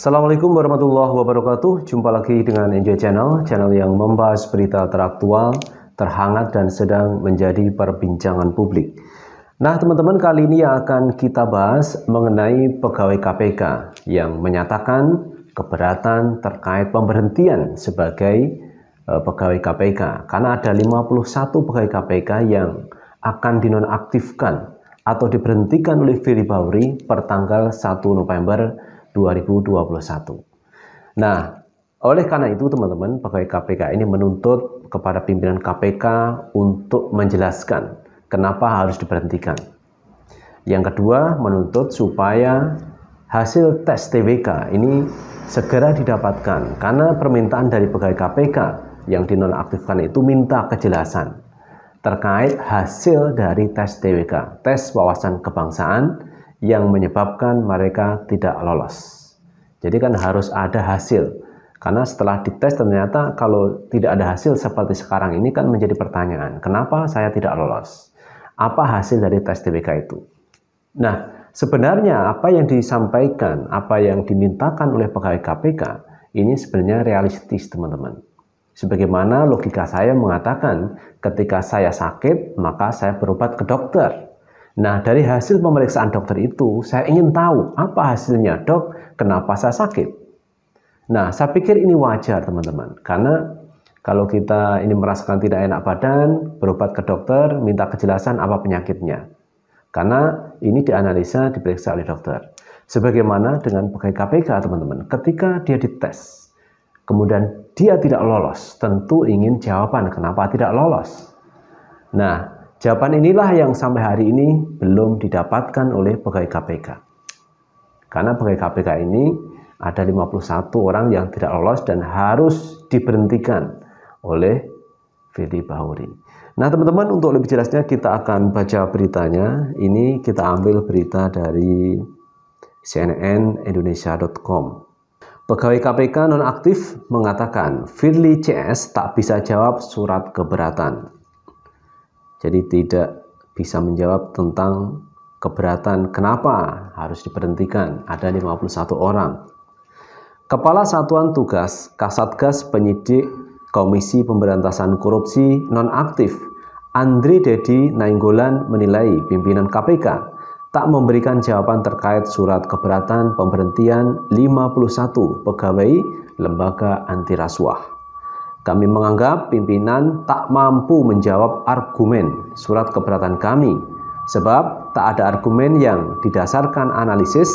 Assalamualaikum warahmatullahi wabarakatuh. Jumpa lagi dengan Enjoy Channel, channel yang membahas berita teraktual, terhangat, dan sedang menjadi perbincangan publik. Nah, teman-teman, kali ini yang akan kita bahas mengenai pegawai KPK yang menyatakan keberatan terkait pemberhentian sebagai e, pegawai KPK. Karena ada 51 pegawai KPK yang akan dinonaktifkan atau diberhentikan oleh Firly Bauri per tanggal 1 November 2021. Nah, oleh karena itu teman-teman, pegawai KPK ini menuntut kepada pimpinan KPK untuk menjelaskan kenapa harus diberhentikan. Yang kedua, menuntut supaya hasil tes TWK ini segera didapatkan karena permintaan dari pegawai KPK yang dinonaktifkan itu minta kejelasan terkait hasil dari tes TWK, tes wawasan kebangsaan yang menyebabkan mereka tidak lolos. Jadi kan harus ada hasil. Karena setelah dites ternyata kalau tidak ada hasil seperti sekarang ini kan menjadi pertanyaan, kenapa saya tidak lolos? Apa hasil dari tes TBK itu? Nah, sebenarnya apa yang disampaikan, apa yang dimintakan oleh pegawai KPK ini sebenarnya realistis, teman-teman. Sebagaimana logika saya mengatakan, ketika saya sakit, maka saya berobat ke dokter. Nah, dari hasil pemeriksaan dokter itu, saya ingin tahu apa hasilnya, dok, kenapa saya sakit. Nah, saya pikir ini wajar, teman-teman, karena kalau kita ini merasakan tidak enak badan, berobat ke dokter, minta kejelasan apa penyakitnya. Karena ini dianalisa, diperiksa oleh dokter. Sebagaimana dengan pegawai KPK, teman-teman, ketika dia dites, kemudian dia tidak lolos, tentu ingin jawaban kenapa tidak lolos. Nah, Jawaban inilah yang sampai hari ini belum didapatkan oleh pegawai KPK. Karena pegawai KPK ini ada 51 orang yang tidak lolos dan harus diberhentikan oleh Firly Bahuri. Nah teman-teman untuk lebih jelasnya kita akan baca beritanya. Ini kita ambil berita dari cnnindonesia.com. Pegawai KPK nonaktif mengatakan Firly CS tak bisa jawab surat keberatan. Jadi tidak bisa menjawab tentang keberatan kenapa harus diberhentikan. Ada 51 orang. Kepala Satuan Tugas Kasatgas Penyidik Komisi Pemberantasan Korupsi Nonaktif Andri Dedi Nainggolan menilai pimpinan KPK tak memberikan jawaban terkait surat keberatan pemberhentian 51 pegawai lembaga anti rasuah. Kami menganggap pimpinan tak mampu menjawab argumen surat keberatan kami, sebab tak ada argumen yang didasarkan analisis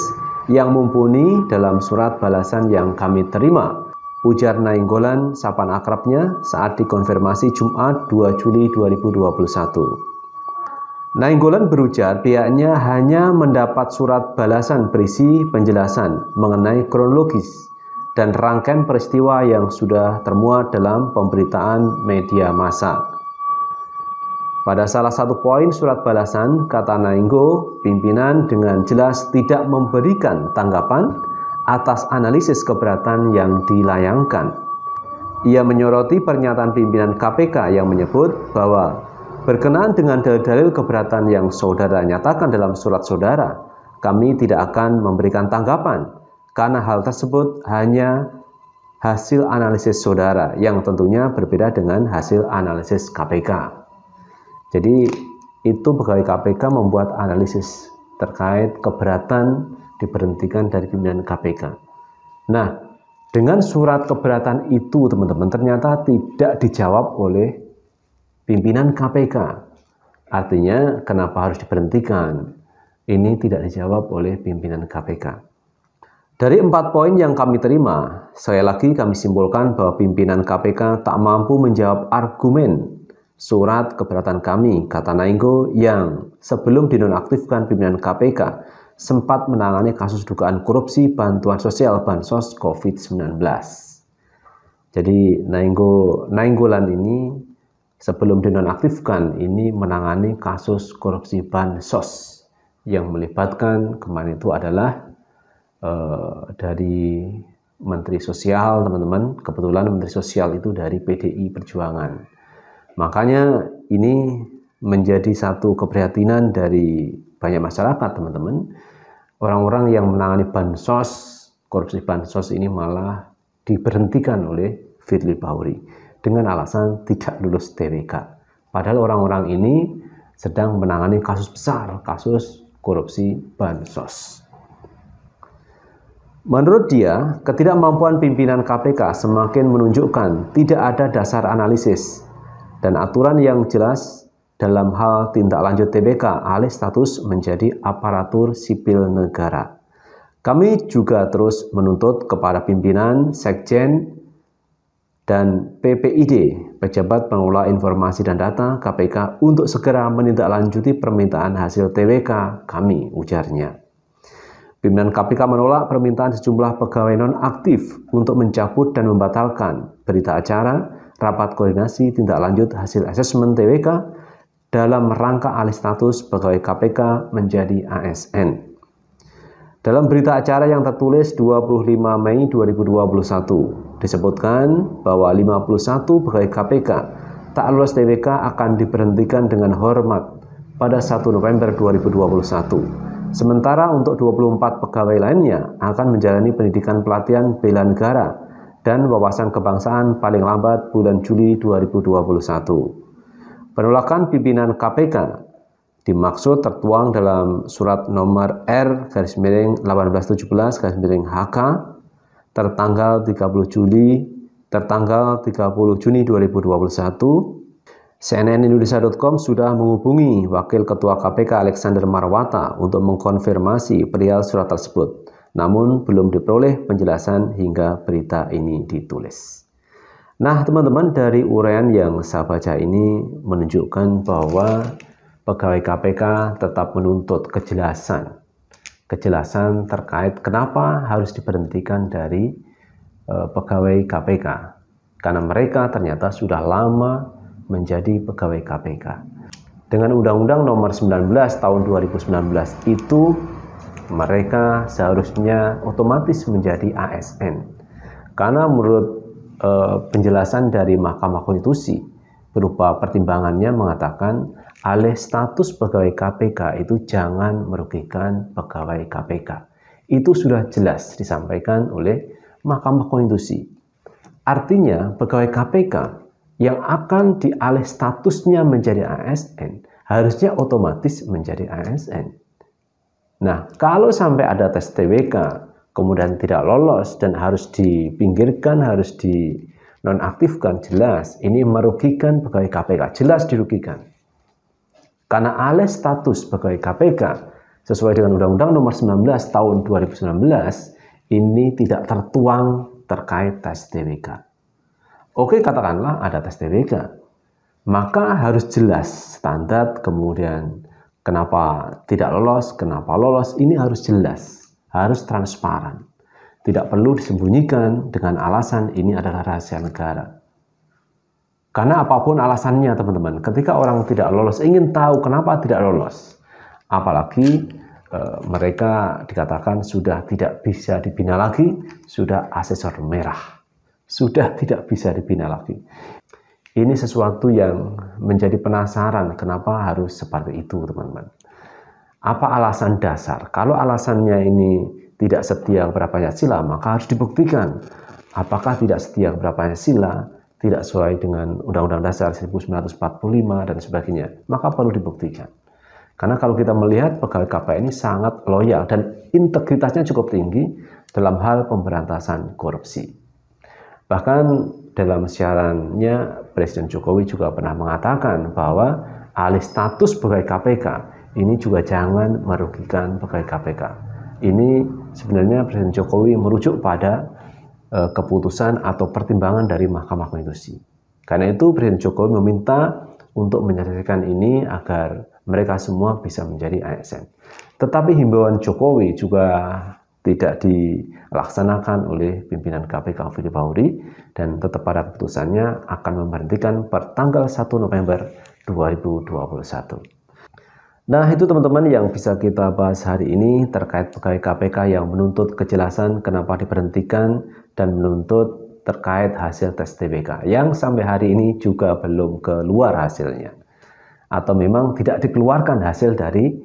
yang mumpuni dalam surat balasan yang kami terima. Ujar Nainggolan, sapan akrabnya, saat dikonfirmasi Jumat 2 Juli 2021. Nainggolan berujar pihaknya hanya mendapat surat balasan berisi penjelasan mengenai kronologis dan rangkaian peristiwa yang sudah termuat dalam pemberitaan media massa. Pada salah satu poin surat balasan, kata Nainggo, pimpinan dengan jelas tidak memberikan tanggapan atas analisis keberatan yang dilayangkan. Ia menyoroti pernyataan pimpinan KPK yang menyebut bahwa berkenaan dengan dalil-dalil keberatan yang saudara nyatakan dalam surat saudara, kami tidak akan memberikan tanggapan karena hal tersebut hanya hasil analisis saudara yang tentunya berbeda dengan hasil analisis KPK. Jadi itu pegawai KPK membuat analisis terkait keberatan diberhentikan dari pimpinan KPK. Nah, dengan surat keberatan itu teman-teman ternyata tidak dijawab oleh pimpinan KPK. Artinya kenapa harus diberhentikan? Ini tidak dijawab oleh pimpinan KPK. Dari empat poin yang kami terima, saya lagi kami simpulkan bahwa pimpinan KPK tak mampu menjawab argumen surat keberatan kami, kata Nainggo, yang sebelum dinonaktifkan pimpinan KPK sempat menangani kasus dugaan korupsi bantuan sosial Bansos COVID-19. Jadi Nainggo, Nainggolan ini sebelum dinonaktifkan ini menangani kasus korupsi Bansos yang melibatkan kemarin itu adalah Eh, dari Menteri Sosial, teman-teman. Kebetulan Menteri Sosial itu dari PDI Perjuangan. Makanya ini menjadi satu keprihatinan dari banyak masyarakat, teman-teman. Orang-orang yang menangani bansos, korupsi bansos ini malah diberhentikan oleh Firly Bahuri dengan alasan tidak lulus TWK. Padahal orang-orang ini sedang menangani kasus besar, kasus korupsi bansos. Menurut dia, ketidakmampuan pimpinan KPK semakin menunjukkan tidak ada dasar analisis dan aturan yang jelas dalam hal tindak lanjut TBK alih status menjadi aparatur sipil negara. Kami juga terus menuntut kepada pimpinan, sekjen, dan PPID, pejabat pengelola informasi dan data KPK untuk segera menindaklanjuti permintaan hasil TWK kami, ujarnya. Pimpinan KPK menolak permintaan sejumlah pegawai nonaktif untuk mencabut dan membatalkan berita acara, rapat koordinasi tindak lanjut hasil asesmen TWK dalam rangka alih status pegawai KPK menjadi ASN. Dalam berita acara yang tertulis 25 Mei 2021, disebutkan bahwa 51 pegawai KPK tak lulus TWK akan diberhentikan dengan hormat pada 1 November 2021. Sementara untuk 24 pegawai lainnya akan menjalani pendidikan pelatihan bela negara dan wawasan kebangsaan paling lambat bulan Juli 2021. Penolakan pimpinan KPK dimaksud tertuang dalam surat nomor R garis miring 1817 garis miring HK tertanggal 30 Juli tertanggal 30 Juni 2021 CNNindonesia.com sudah menghubungi Wakil Ketua KPK Alexander Marwata untuk mengkonfirmasi perihal surat tersebut, namun belum diperoleh penjelasan hingga berita ini ditulis. Nah, teman-teman, dari uraian yang saya baca ini menunjukkan bahwa pegawai KPK tetap menuntut kejelasan. Kejelasan terkait kenapa harus diberhentikan dari eh, pegawai KPK. Karena mereka ternyata sudah lama menjadi pegawai KPK. Dengan Undang-Undang Nomor 19 Tahun 2019 itu mereka seharusnya otomatis menjadi ASN. Karena menurut e, penjelasan dari Mahkamah Konstitusi berupa pertimbangannya mengatakan alih status pegawai KPK itu jangan merugikan pegawai KPK. Itu sudah jelas disampaikan oleh Mahkamah Konstitusi. Artinya pegawai KPK yang akan dialih statusnya menjadi ASN harusnya otomatis menjadi ASN. Nah, kalau sampai ada tes TWK kemudian tidak lolos dan harus dipinggirkan, harus di nonaktifkan jelas ini merugikan pegawai KPK, jelas dirugikan. Karena alih status pegawai KPK sesuai dengan Undang-Undang Nomor 19 Tahun 2019 ini tidak tertuang terkait tes TWK. Oke, katakanlah ada tes TBK. Maka harus jelas standar, kemudian kenapa tidak lolos, kenapa lolos, ini harus jelas, harus transparan. Tidak perlu disembunyikan dengan alasan ini adalah rahasia negara. Karena apapun alasannya, teman-teman, ketika orang tidak lolos ingin tahu kenapa tidak lolos. Apalagi e, mereka dikatakan sudah tidak bisa dibina lagi, sudah asesor merah sudah tidak bisa dibina lagi. Ini sesuatu yang menjadi penasaran kenapa harus seperti itu, teman-teman. Apa alasan dasar? Kalau alasannya ini tidak setia kepada Pancasila, maka harus dibuktikan apakah tidak setia kepada Pancasila, tidak sesuai dengan Undang-Undang Dasar 1945 dan sebagainya, maka perlu dibuktikan. Karena kalau kita melihat pegawai KPK ini sangat loyal dan integritasnya cukup tinggi dalam hal pemberantasan korupsi. Bahkan dalam siarannya Presiden Jokowi juga pernah mengatakan bahwa alih status pegawai KPK ini juga jangan merugikan pegawai KPK. Ini sebenarnya Presiden Jokowi merujuk pada e, keputusan atau pertimbangan dari Mahkamah Konstitusi. Karena itu Presiden Jokowi meminta untuk menyelesaikan ini agar mereka semua bisa menjadi ASN. Tetapi himbauan Jokowi juga tidak dilaksanakan oleh pimpinan KPK Firly Bahuri dan tetap pada keputusannya akan memberhentikan per tanggal 1 November 2021. Nah, itu teman-teman yang bisa kita bahas hari ini terkait pegawai KPK yang menuntut kejelasan kenapa diberhentikan dan menuntut terkait hasil tes TBK yang sampai hari ini juga belum keluar hasilnya. Atau memang tidak dikeluarkan hasil dari